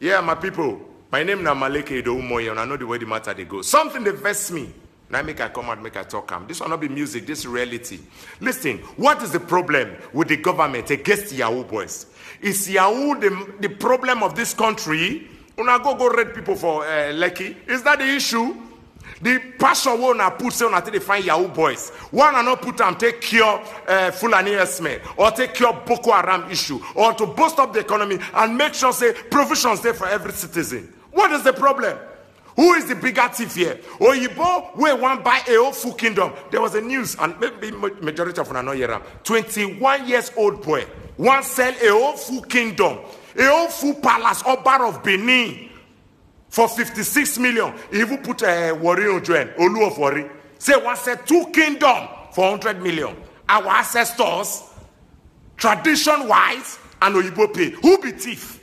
Yeah, my people. My name na Maleke Idoumoye, and I know the way the matter they go. Something they vex me. Now make I come and make I talk. Come. This will not be music, this reality. Listen, what is the problem with the government against Yahoo boys? Is Yahoo the, the problem of this country? Una go go red people for uh, Lekki? Is that the issue? The pastor wey una put say una take dey find yahoo boys, One una no put them take cure uh, Fulani herdsmen or take cure Boko Haram issue or to boost up the economy and make sure say provisions there for every citizen? What is the problem? Who is the bigger thief here? Oyibo wey wan buy full kingdom. There was a news and maybe majority of una 21 years old boy wan sell a full kingdom, a whole full palace, or bar of Benin for 56 million. He even put a worry on Joel, Olu of worry. Say, what's a two kingdom for 100 million? Our ancestors, tradition wise, and Oyibo pay. Who be thief?